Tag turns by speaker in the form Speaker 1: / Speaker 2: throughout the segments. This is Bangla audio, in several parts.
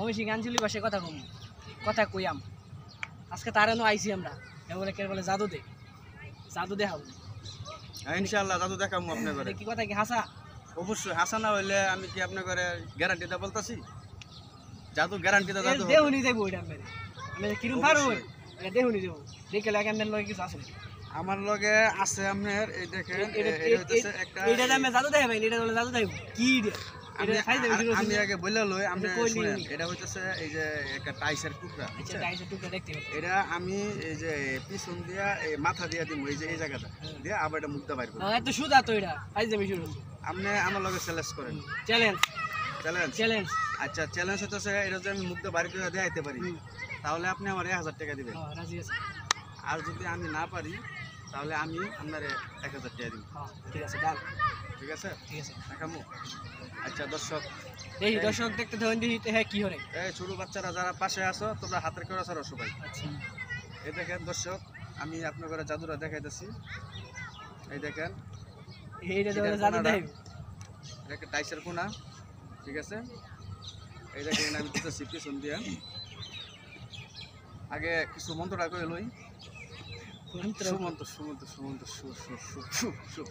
Speaker 1: মমিসিং গাঞ্জলি ভাষায় কথা কম কথা কইয়াম আজকে তারানো আইছি আমরা বলে কে বলে জাদু দে জাদু দেখাবো হ্যাঁ, ইনশাল্লাহ জাদু দেখাবো আপনার ঘরে কি কথা কি হাসা অবশ্যই হাসা না হইলে আমি কি আপনার ঘরে গ্যারান্টি দা বলতাছি জাদু গ্যারান্টি দা জাদু আমি আমি কিরম এটা দেখে লগে কিছু আছে আমার লগে আছে আপনার এই দেখেন এটা একটা এটা আমি জাদু দেখাবেন এটা জাদু দেখাবো কি আমি আগে বলে আপনি এটা হইতেছে এই যে একটা টাইসের টুকরা আচ্ছা, আচ্ছা। এটা আমি এই যে দিয়া এই মাথা দিয়া এই যে এই জায়গাটা হ্যাঁ। এটা আপনি আমার করেন আচ্ছা চ্যালেঞ্জ এটা আমি আইতে পারি তাহলে আপনি আমার এক হাজার টাকা দিবেন আর যদি আমি না পারি তাহলে আমি আপনার এক হাজার দিয়ে দিব হ্যাঁ, ঠিক আছে ডান ঠিক আছে ঠিক আছে কাকামু আচ্ছা দর্শক এই দর্শক দেখতে ধরেন দিতে হ্যাঁ কি হলে এই ছোট বাচ্চারা যারা পাশে আছো তোমরা হাতের করে ছাড়ো সবাই আচ্ছা এই দেখেন দর্শক আমি আপনাদের জাদুরা দেখাইতেছি এই দেখেন এইটা ধরে জাদু এটা ডাইসের কোনা ঠিক আছে এই দেখেন আমি দিতেছি পিছন দিয়া আগে কিছু মন্ত্রটা কয়ে লই সুমন্ত সুমন্ত সুমন্ত সু সু সু সু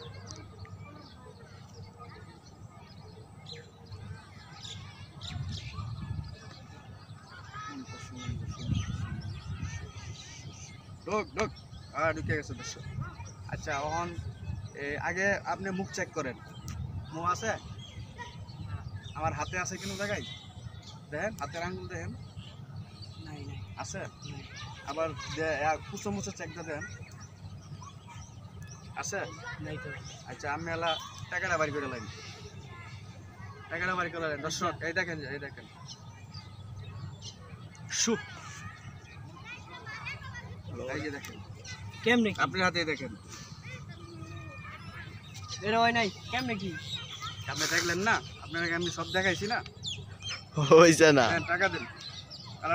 Speaker 1: ঢোক ঢোক আর ঢুকে গেছে দর্শক আচ্ছা অহন আগে আপনি মুখ চেক করেন মুখ আছে আমার হাতে আছে কোনো জায়গায় দেখেন হাতের আঙুল দেখেন নাই আছে আবার কুচো মুচো চেকটা দেন আছে আচ্ছা আমি এলা টাকাটা বাড়ি করে লাগি টাকাটা বাড়ি করে লাগি দর্শক এই দেখেন এই দেখেন দেখেন কেমনে আপনি হাতে দেখেন হয় নাই আপনি দেখলেন না আপনাকে আমি সব দেখাইছি না না হ্যাঁ, টাকা দেন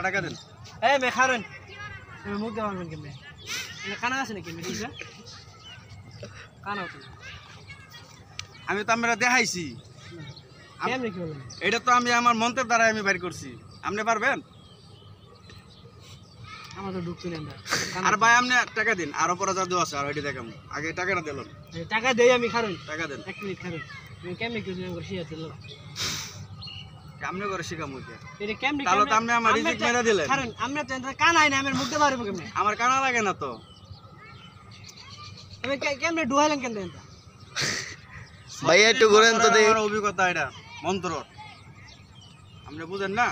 Speaker 1: টাকা হ্যাঁ, তুমি মুখ দেওয়া আনবেন কেমনি কানা আছে নাকি মেডিসা কানা তুমি আমি তো আমরা দেখাইছি হ্যাঁ, এটা তো আমি আমার মন্ত্রের দ্বারা আমি বাইর করছি আপনি পারবেন আর ভাই আপনি টাকা দিন আরো পরে যা আছে আর ওইটা দেখাম আগে টাকাটা দিলাম টাকা দেই আমি খারুন টাকা দেন এক মিনিট খারুন কেমনি কিছু করছি কেমনে করে শিখা মুখে এটা কেমনে আমার রিজিক দিলেন কারণ তো আমার মুখে আমার কানা লাগে না তো আমি কেমনে ডুহাইলেন কেন দেন
Speaker 2: ভাই একটু তো আমার
Speaker 1: অভিজ্ঞতা এটা মন্ত্র আপনি বুঝেন না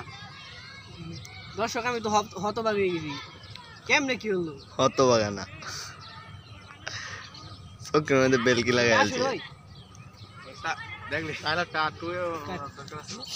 Speaker 1: দর্শক আমি তো হতবাগ হয়ে গেছি কেমনে কি হলো হতবাগা না ওকে বেলকি লাগাই আছে দেখলি